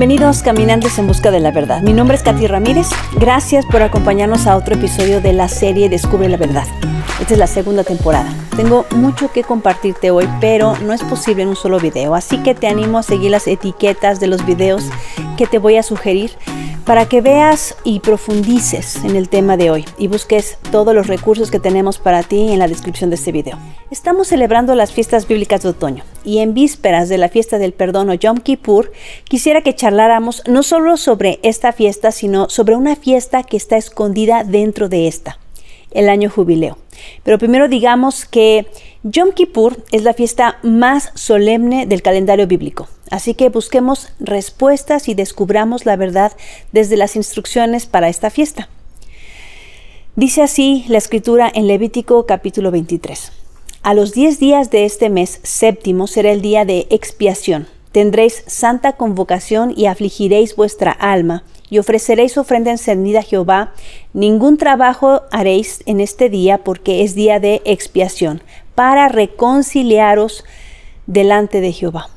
Bienvenidos Caminantes en Busca de la Verdad. Mi nombre es Katy Ramírez. Gracias por acompañarnos a otro episodio de la serie Descubre la Verdad. Esta es la segunda temporada. Tengo mucho que compartirte hoy, pero no es posible en un solo video, así que te animo a seguir las etiquetas de los videos que te voy a sugerir para que veas y profundices en el tema de hoy y busques todos los recursos que tenemos para ti en la descripción de este video. Estamos celebrando las fiestas bíblicas de otoño y en vísperas de la fiesta del perdón o Yom Kippur, quisiera que charláramos no solo sobre esta fiesta, sino sobre una fiesta que está escondida dentro de esta, el año jubileo. Pero primero digamos que Yom Kippur es la fiesta más solemne del calendario bíblico. Así que busquemos respuestas y descubramos la verdad desde las instrucciones para esta fiesta. Dice así la escritura en Levítico capítulo 23. A los diez días de este mes séptimo será el día de expiación. Tendréis santa convocación y afligiréis vuestra alma y ofreceréis ofrenda encendida a Jehová. Ningún trabajo haréis en este día porque es día de expiación, para reconciliaros delante de Jehová.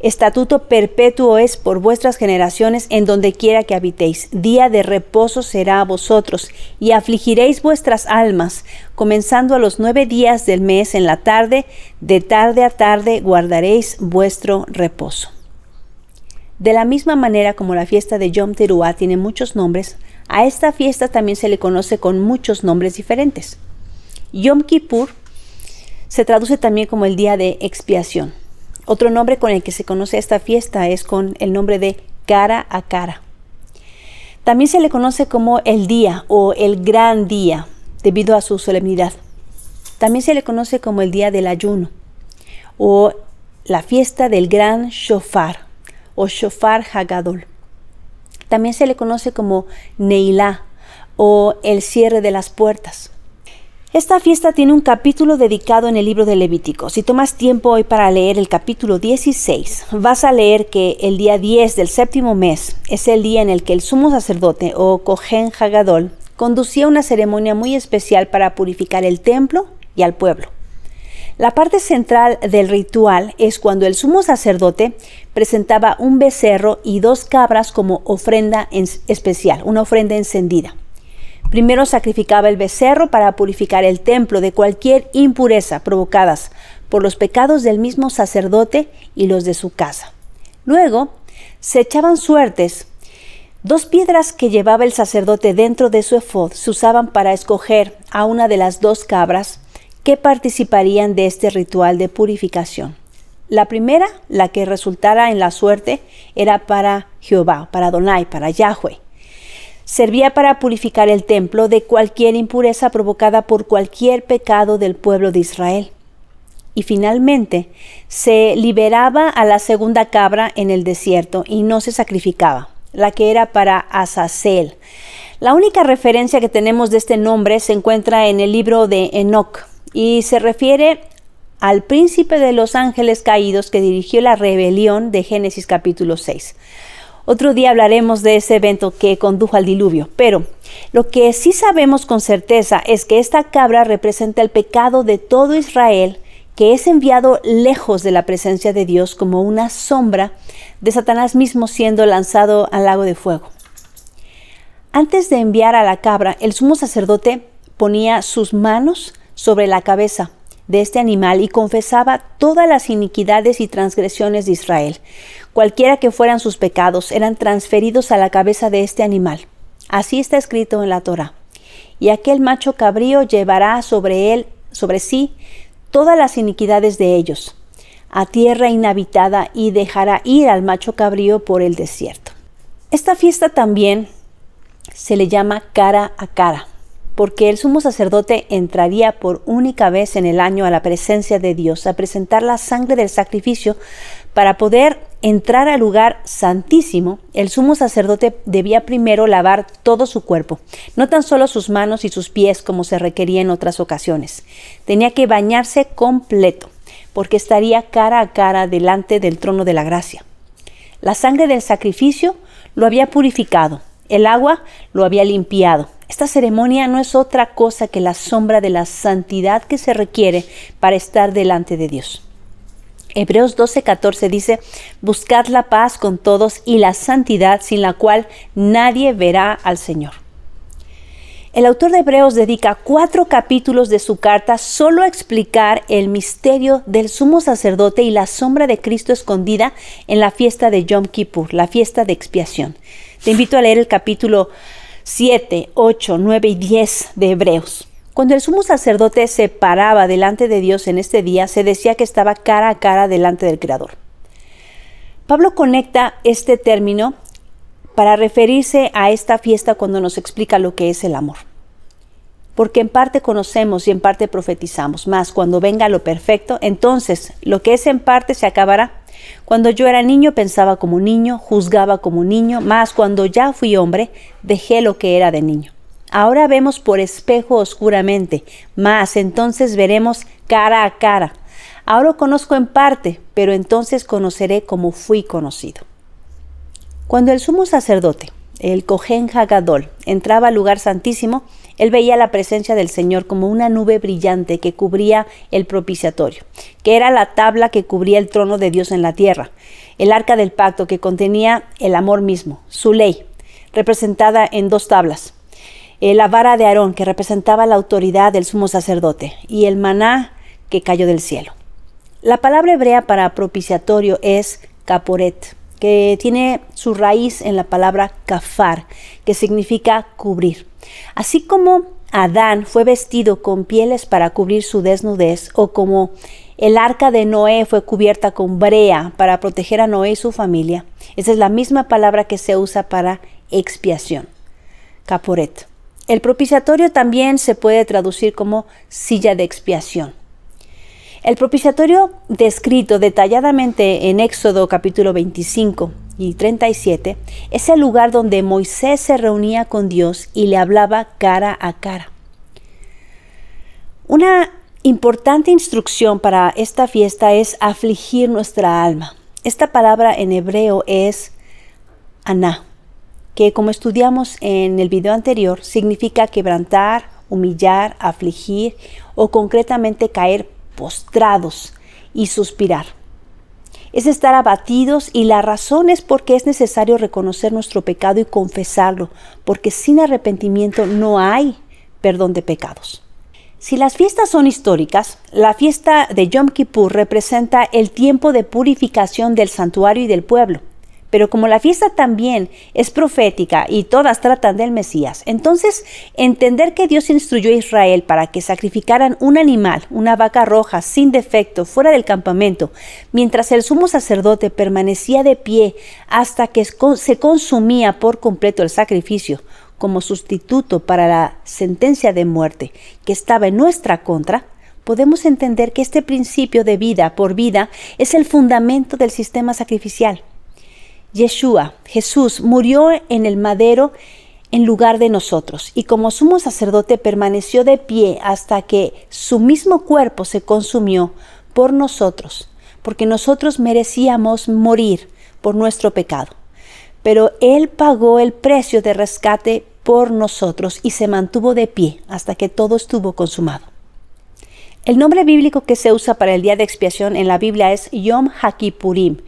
Estatuto perpetuo es por vuestras generaciones en donde quiera que habitéis. Día de reposo será a vosotros, y afligiréis vuestras almas, comenzando a los nueve días del mes en la tarde, de tarde a tarde guardaréis vuestro reposo. De la misma manera como la fiesta de Yom Teruah tiene muchos nombres, a esta fiesta también se le conoce con muchos nombres diferentes. Yom Kippur se traduce también como el día de expiación. Otro nombre con el que se conoce esta fiesta es con el nombre de cara a cara. También se le conoce como el día o el gran día debido a su solemnidad. También se le conoce como el día del ayuno o la fiesta del gran shofar o shofar hagadol. También se le conoce como Neilá o el cierre de las puertas. Esta fiesta tiene un capítulo dedicado en el libro de Levítico. Si tomas tiempo hoy para leer el capítulo 16, vas a leer que el día 10 del séptimo mes es el día en el que el sumo sacerdote o Kohen Hagadol conducía una ceremonia muy especial para purificar el templo y al pueblo. La parte central del ritual es cuando el sumo sacerdote presentaba un becerro y dos cabras como ofrenda especial, una ofrenda encendida. Primero sacrificaba el becerro para purificar el templo de cualquier impureza provocadas por los pecados del mismo sacerdote y los de su casa. Luego se echaban suertes. Dos piedras que llevaba el sacerdote dentro de su efod se usaban para escoger a una de las dos cabras ¿Qué participarían de este ritual de purificación. La primera, la que resultara en la suerte, era para Jehová, para Donai, para Yahweh. Servía para purificar el templo de cualquier impureza provocada por cualquier pecado del pueblo de Israel. Y finalmente, se liberaba a la segunda cabra en el desierto y no se sacrificaba, la que era para Azazel. La única referencia que tenemos de este nombre se encuentra en el libro de Enoch, y se refiere al príncipe de los ángeles caídos que dirigió la rebelión de Génesis capítulo 6. Otro día hablaremos de ese evento que condujo al diluvio, pero lo que sí sabemos con certeza es que esta cabra representa el pecado de todo Israel que es enviado lejos de la presencia de Dios como una sombra de Satanás mismo siendo lanzado al lago de fuego. Antes de enviar a la cabra, el sumo sacerdote ponía sus manos sobre la cabeza de este animal y confesaba todas las iniquidades y transgresiones de Israel. Cualquiera que fueran sus pecados eran transferidos a la cabeza de este animal. Así está escrito en la Torah. Y aquel macho cabrío llevará sobre él, sobre sí, todas las iniquidades de ellos, a tierra inhabitada y dejará ir al macho cabrío por el desierto. Esta fiesta también se le llama cara a cara porque el sumo sacerdote entraría por única vez en el año a la presencia de Dios, a presentar la sangre del sacrificio para poder entrar al lugar santísimo, el sumo sacerdote debía primero lavar todo su cuerpo, no tan solo sus manos y sus pies como se requería en otras ocasiones. Tenía que bañarse completo, porque estaría cara a cara delante del trono de la gracia. La sangre del sacrificio lo había purificado, el agua lo había limpiado, esta ceremonia no es otra cosa que la sombra de la santidad que se requiere para estar delante de Dios. Hebreos 12:14 dice, Buscad la paz con todos y la santidad sin la cual nadie verá al Señor. El autor de Hebreos dedica cuatro capítulos de su carta solo a explicar el misterio del sumo sacerdote y la sombra de Cristo escondida en la fiesta de Yom Kippur, la fiesta de expiación. Te invito a leer el capítulo 7, 8, 9 y 10 de Hebreos. Cuando el sumo sacerdote se paraba delante de Dios en este día, se decía que estaba cara a cara delante del Creador. Pablo conecta este término para referirse a esta fiesta cuando nos explica lo que es el amor porque en parte conocemos y en parte profetizamos, mas cuando venga lo perfecto, entonces lo que es en parte se acabará. Cuando yo era niño pensaba como niño, juzgaba como niño, mas cuando ya fui hombre, dejé lo que era de niño. Ahora vemos por espejo oscuramente, mas entonces veremos cara a cara. Ahora conozco en parte, pero entonces conoceré como fui conocido. Cuando el sumo sacerdote, el Cohen Hagadol, entraba al lugar santísimo, él veía la presencia del Señor como una nube brillante que cubría el propiciatorio, que era la tabla que cubría el trono de Dios en la tierra, el arca del pacto que contenía el amor mismo, su ley, representada en dos tablas, eh, la vara de Aarón que representaba la autoridad del sumo sacerdote y el maná que cayó del cielo. La palabra hebrea para propiciatorio es caporet, que tiene su raíz en la palabra kafar, que significa cubrir. Así como Adán fue vestido con pieles para cubrir su desnudez, o como el arca de Noé fue cubierta con brea para proteger a Noé y su familia, esa es la misma palabra que se usa para expiación, caporet. El propiciatorio también se puede traducir como silla de expiación. El propiciatorio descrito detalladamente en Éxodo capítulo 25 y 37 es el lugar donde Moisés se reunía con Dios y le hablaba cara a cara. Una importante instrucción para esta fiesta es afligir nuestra alma. Esta palabra en hebreo es aná, que como estudiamos en el video anterior, significa quebrantar, humillar, afligir o concretamente caer postrados y suspirar es estar abatidos y la razón es porque es necesario reconocer nuestro pecado y confesarlo, porque sin arrepentimiento no hay perdón de pecados. Si las fiestas son históricas, la fiesta de Yom Kippur representa el tiempo de purificación del santuario y del pueblo. Pero como la fiesta también es profética y todas tratan del Mesías, entonces entender que Dios instruyó a Israel para que sacrificaran un animal, una vaca roja, sin defecto, fuera del campamento, mientras el sumo sacerdote permanecía de pie hasta que se consumía por completo el sacrificio como sustituto para la sentencia de muerte que estaba en nuestra contra, podemos entender que este principio de vida por vida es el fundamento del sistema sacrificial. Yeshua, Jesús, murió en el madero en lugar de nosotros, y como sumo sacerdote permaneció de pie hasta que su mismo cuerpo se consumió por nosotros, porque nosotros merecíamos morir por nuestro pecado. Pero Él pagó el precio de rescate por nosotros y se mantuvo de pie hasta que todo estuvo consumado. El nombre bíblico que se usa para el día de expiación en la Biblia es Yom Hakipurim,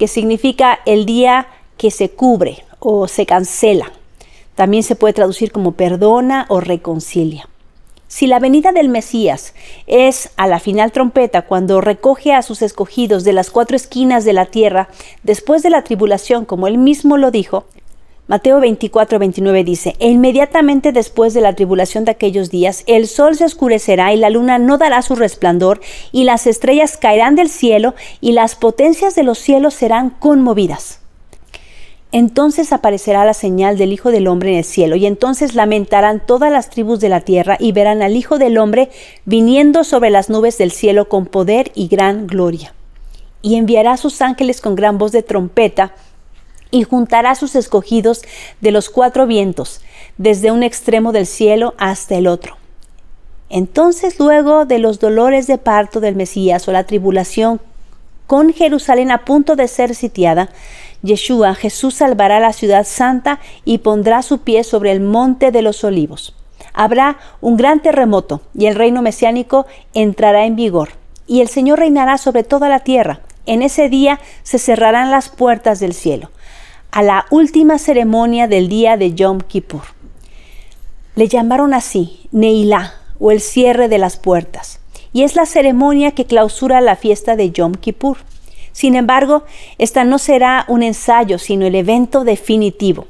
que significa el día que se cubre o se cancela. También se puede traducir como perdona o reconcilia. Si la venida del Mesías es a la final trompeta cuando recoge a sus escogidos de las cuatro esquinas de la tierra después de la tribulación, como él mismo lo dijo, Mateo 24, 29 dice, e inmediatamente después de la tribulación de aquellos días, el sol se oscurecerá y la luna no dará su resplandor, y las estrellas caerán del cielo, y las potencias de los cielos serán conmovidas. Entonces aparecerá la señal del Hijo del Hombre en el cielo, y entonces lamentarán todas las tribus de la tierra y verán al Hijo del Hombre viniendo sobre las nubes del cielo con poder y gran gloria. Y enviará a sus ángeles con gran voz de trompeta, y juntará sus escogidos de los cuatro vientos, desde un extremo del cielo hasta el otro. Entonces, luego de los dolores de parto del Mesías o la tribulación, con Jerusalén a punto de ser sitiada, Yeshua, Jesús salvará la ciudad santa y pondrá su pie sobre el monte de los olivos. Habrá un gran terremoto y el reino mesiánico entrará en vigor, y el Señor reinará sobre toda la tierra. En ese día se cerrarán las puertas del cielo a la última ceremonia del día de Yom Kippur. Le llamaron así, Neilá, o el cierre de las puertas, y es la ceremonia que clausura la fiesta de Yom Kippur. Sin embargo, esta no será un ensayo, sino el evento definitivo.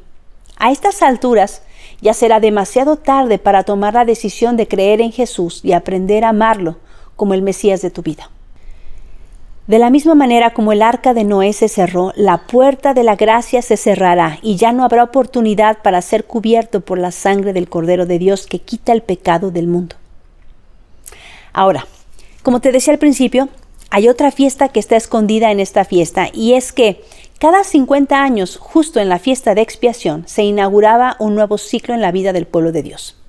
A estas alturas, ya será demasiado tarde para tomar la decisión de creer en Jesús y aprender a amarlo como el Mesías de tu vida. De la misma manera como el arca de Noé se cerró, la puerta de la gracia se cerrará y ya no habrá oportunidad para ser cubierto por la sangre del Cordero de Dios que quita el pecado del mundo. Ahora, como te decía al principio, hay otra fiesta que está escondida en esta fiesta y es que cada 50 años, justo en la fiesta de expiación, se inauguraba un nuevo ciclo en la vida del pueblo de Dios.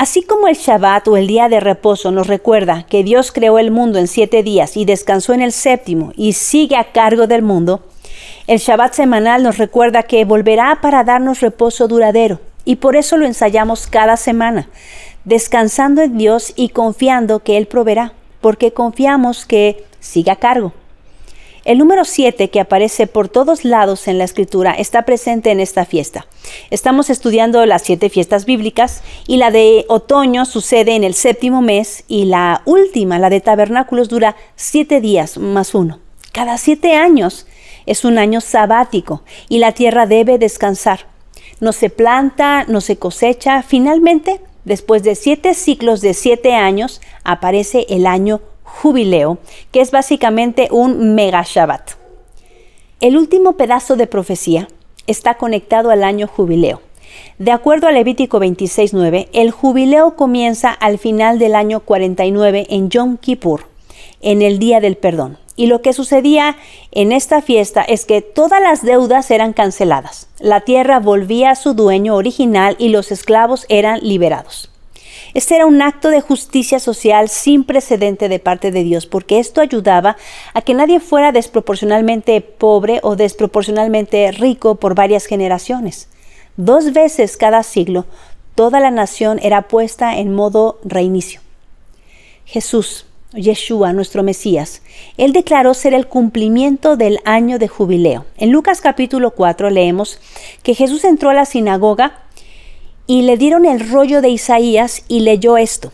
Así como el Shabbat o el día de reposo nos recuerda que Dios creó el mundo en siete días y descansó en el séptimo y sigue a cargo del mundo, el Shabbat semanal nos recuerda que volverá para darnos reposo duradero y por eso lo ensayamos cada semana, descansando en Dios y confiando que Él proveerá, porque confiamos que sigue a cargo. El número 7 que aparece por todos lados en la escritura está presente en esta fiesta. Estamos estudiando las siete fiestas bíblicas y la de otoño sucede en el séptimo mes y la última, la de tabernáculos, dura siete días más uno. Cada siete años es un año sabático y la tierra debe descansar. No se planta, no se cosecha. Finalmente, después de siete ciclos de siete años, aparece el año jubileo, que es básicamente un mega Shabbat. El último pedazo de profecía está conectado al año jubileo. De acuerdo a Levítico 26.9, el jubileo comienza al final del año 49 en Yom Kippur, en el Día del Perdón. Y lo que sucedía en esta fiesta es que todas las deudas eran canceladas, la tierra volvía a su dueño original y los esclavos eran liberados. Este era un acto de justicia social sin precedente de parte de Dios, porque esto ayudaba a que nadie fuera desproporcionalmente pobre o desproporcionalmente rico por varias generaciones. Dos veces cada siglo, toda la nación era puesta en modo reinicio. Jesús, Yeshua, nuestro Mesías, él declaró ser el cumplimiento del año de jubileo. En Lucas capítulo 4 leemos que Jesús entró a la sinagoga y le dieron el rollo de Isaías y leyó esto.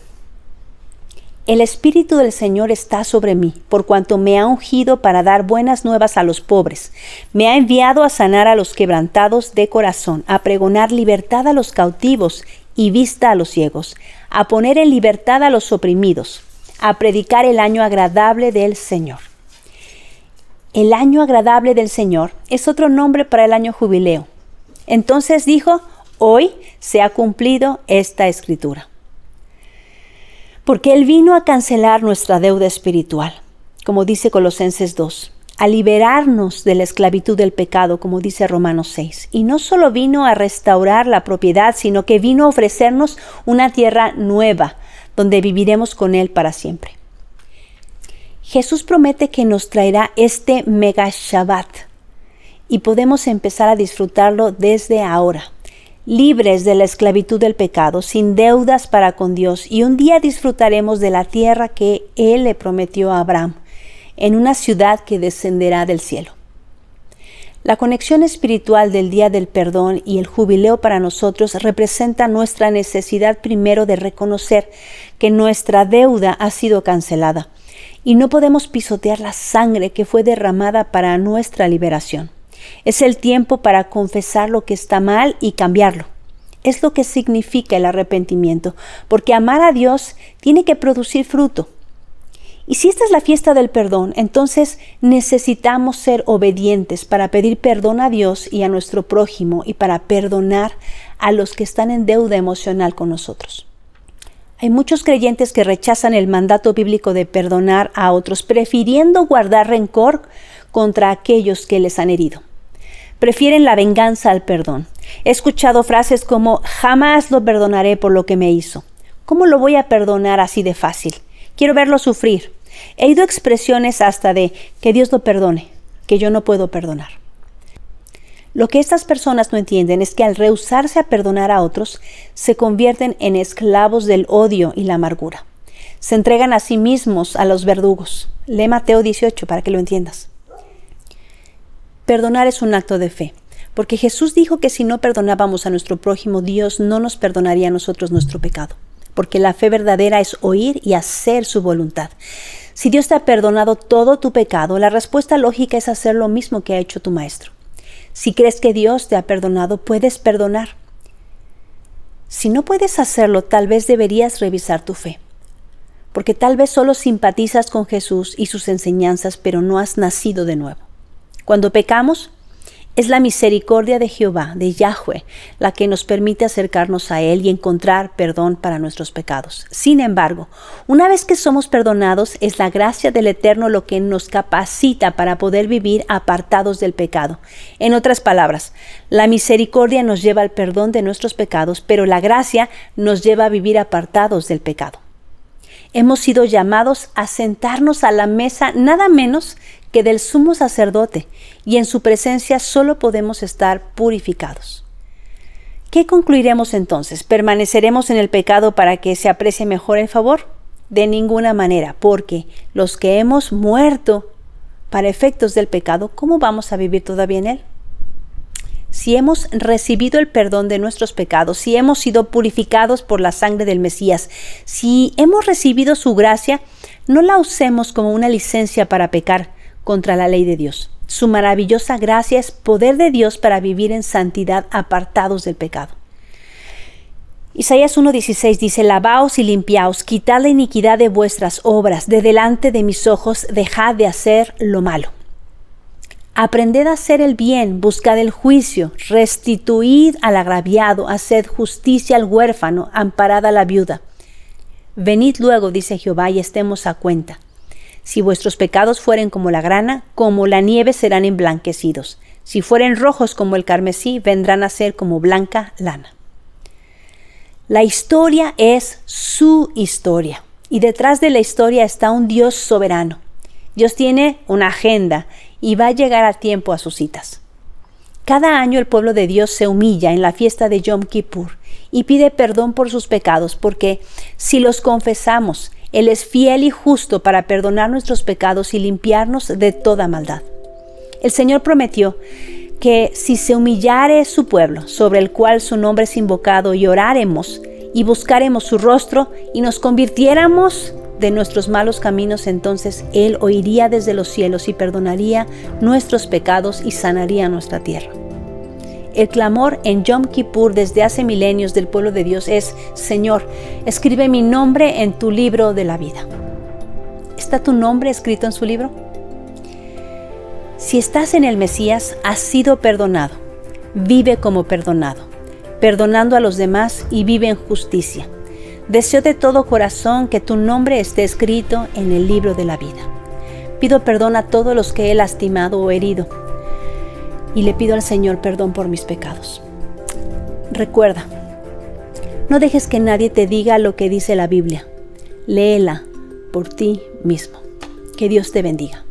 El Espíritu del Señor está sobre mí, por cuanto me ha ungido para dar buenas nuevas a los pobres. Me ha enviado a sanar a los quebrantados de corazón, a pregonar libertad a los cautivos y vista a los ciegos, a poner en libertad a los oprimidos, a predicar el año agradable del Señor. El año agradable del Señor es otro nombre para el año jubileo. Entonces dijo, Hoy se ha cumplido esta escritura. Porque Él vino a cancelar nuestra deuda espiritual, como dice Colosenses 2, a liberarnos de la esclavitud del pecado, como dice Romanos 6. Y no solo vino a restaurar la propiedad, sino que vino a ofrecernos una tierra nueva, donde viviremos con Él para siempre. Jesús promete que nos traerá este mega Shabbat y podemos empezar a disfrutarlo desde ahora libres de la esclavitud del pecado, sin deudas para con Dios, y un día disfrutaremos de la tierra que Él le prometió a Abraham, en una ciudad que descenderá del cielo. La conexión espiritual del Día del Perdón y el jubileo para nosotros representa nuestra necesidad primero de reconocer que nuestra deuda ha sido cancelada y no podemos pisotear la sangre que fue derramada para nuestra liberación. Es el tiempo para confesar lo que está mal y cambiarlo. Es lo que significa el arrepentimiento, porque amar a Dios tiene que producir fruto. Y si esta es la fiesta del perdón, entonces necesitamos ser obedientes para pedir perdón a Dios y a nuestro prójimo y para perdonar a los que están en deuda emocional con nosotros. Hay muchos creyentes que rechazan el mandato bíblico de perdonar a otros, prefiriendo guardar rencor contra aquellos que les han herido prefieren la venganza al perdón. He escuchado frases como jamás lo perdonaré por lo que me hizo. ¿Cómo lo voy a perdonar así de fácil? Quiero verlo sufrir. He ido expresiones hasta de que Dios lo perdone, que yo no puedo perdonar. Lo que estas personas no entienden es que al rehusarse a perdonar a otros, se convierten en esclavos del odio y la amargura. Se entregan a sí mismos a los verdugos. Lee Mateo 18 para que lo entiendas. Perdonar es un acto de fe, porque Jesús dijo que si no perdonábamos a nuestro prójimo, Dios no nos perdonaría a nosotros nuestro pecado, porque la fe verdadera es oír y hacer su voluntad. Si Dios te ha perdonado todo tu pecado, la respuesta lógica es hacer lo mismo que ha hecho tu Maestro. Si crees que Dios te ha perdonado, puedes perdonar. Si no puedes hacerlo, tal vez deberías revisar tu fe, porque tal vez solo simpatizas con Jesús y sus enseñanzas, pero no has nacido de nuevo. Cuando pecamos, es la misericordia de Jehová, de Yahweh, la que nos permite acercarnos a Él y encontrar perdón para nuestros pecados. Sin embargo, una vez que somos perdonados, es la gracia del Eterno lo que nos capacita para poder vivir apartados del pecado. En otras palabras, la misericordia nos lleva al perdón de nuestros pecados, pero la gracia nos lleva a vivir apartados del pecado hemos sido llamados a sentarnos a la mesa nada menos que del sumo sacerdote, y en su presencia solo podemos estar purificados. ¿Qué concluiremos entonces? ¿Permaneceremos en el pecado para que se aprecie mejor el favor? De ninguna manera, porque los que hemos muerto para efectos del pecado, ¿cómo vamos a vivir todavía en él? Si hemos recibido el perdón de nuestros pecados, si hemos sido purificados por la sangre del Mesías, si hemos recibido su gracia, no la usemos como una licencia para pecar, contra la ley de Dios. Su maravillosa gracia es poder de Dios para vivir en santidad apartados del pecado. Isaías 1.16 dice, Lavaos y limpiaos, quitad la iniquidad de vuestras obras, de delante de mis ojos dejad de hacer lo malo. Aprended a hacer el bien, buscad el juicio, restituid al agraviado, haced justicia al huérfano, amparad a la viuda. Venid luego, dice Jehová, y estemos a cuenta. Si vuestros pecados fueren como la grana, como la nieve serán emblanquecidos. Si fueren rojos como el carmesí, vendrán a ser como blanca lana. La historia es su historia y detrás de la historia está un Dios soberano. Dios tiene una agenda y va a llegar a tiempo a sus citas. Cada año el pueblo de Dios se humilla en la fiesta de Yom Kippur y pide perdón por sus pecados porque si los confesamos él es fiel y justo para perdonar nuestros pecados y limpiarnos de toda maldad. El Señor prometió que si se humillare su pueblo, sobre el cual su nombre es invocado, y oraremos y buscaremos su rostro y nos convirtiéramos de nuestros malos caminos, entonces Él oiría desde los cielos y perdonaría nuestros pecados y sanaría nuestra tierra. El clamor en Yom Kippur desde hace milenios del pueblo de Dios es, Señor, escribe mi nombre en tu libro de la vida. ¿Está tu nombre escrito en su libro? Si estás en el Mesías, has sido perdonado. Vive como perdonado, perdonando a los demás y vive en justicia. Deseo de todo corazón que tu nombre esté escrito en el libro de la vida. Pido perdón a todos los que he lastimado o herido y le pido al Señor perdón por mis pecados. Recuerda, no dejes que nadie te diga lo que dice la Biblia. Léela por ti mismo. Que Dios te bendiga.